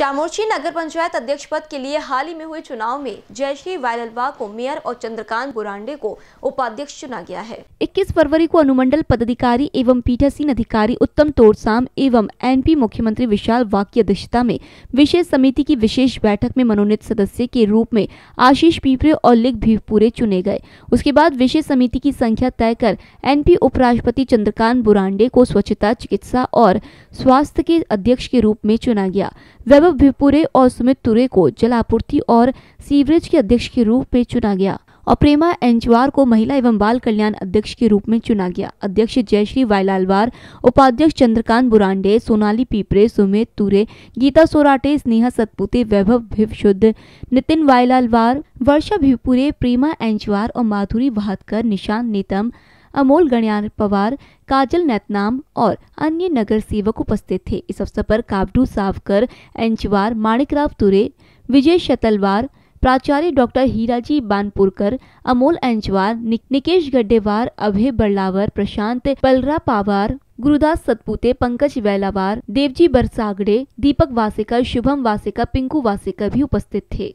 चामोर्ची नगर पंचायत अध्यक्ष पद के लिए हाल ही में हुए चुनाव में जयश्री वायरलवा को मेयर और चंद्रकांत बुरांडे को उपाध्यक्ष चुना गया है 21 फरवरी को अनुमंडल पदाधिकारी एवं पीठासीन अधिकारी उत्तम तोरसाम एवं एनपी मुख्यमंत्री विशाल वाघ की अध्यक्षता में विशेष समिति की विशेष बैठक में मनोनीत सदस्य के रूप में आशीष पीपरे और लिख भीपुरे चुने गए उसके बाद विशेष समिति की संख्या तय कर एन उपराष्ट्रपति चंद्रकांत बुरांडे को स्वच्छता चिकित्सा और स्वास्थ्य के अध्यक्ष के रूप में चुना गया वैभव गौरव भिपुरे और सुमित तुरे को जलापूर्ति और सीवरेज के अध्यक्ष के रूप में चुना गया और प्रेमा एंजवार को महिला एवं बाल कल्याण अध्यक्ष के रूप में चुना गया अध्यक्ष जयश्री वायलालवार उपाध्यक्ष चंद्रकांत बुरांडे सोनाली पीपरे सुमित तुरे गीता सोराटे स्नेहा सतपुते वैभव शुद्ध नितिन वायलालवार वर्षा भिवपुरे प्रेमा एंजवार और माधुरी वाहतकर निशान नेतम अमोल गणियान पवार काजल नैतनाम और अन्य नगर सेवक उपस्थित थे इस अवसर पर काबडू सावकर एंचवार माणिकराव तुरे विजय शतलवार प्राचार्य डॉक्टर हीराजी बानपुरकर अमोल एंचवार निकेश गड्ढेवार अभय बल्लावर प्रशांत पलरा पावार गुरुदास सतपुते पंकज वैलावार देवजी बरसागड़े दीपक वासेकर शुभम वासेकर पिंकू वासेकर भी उपस्थित थे